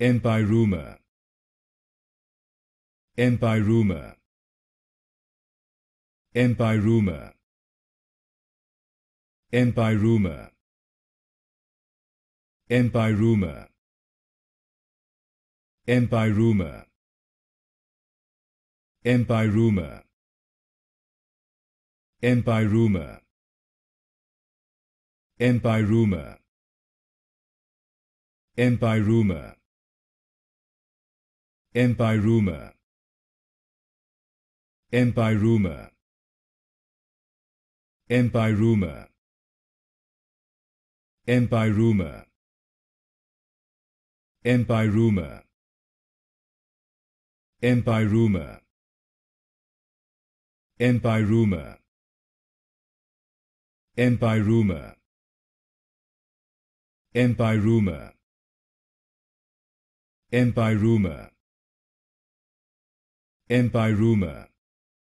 and by rumor and by rumor and by rumor and by rumor and rumor and rumor and rumor and rumor Empiruma Empiruma Empiruma Empiruma Empiruma Empiruma Empiruma Empiruma Empiruma Empiruma and by rumor.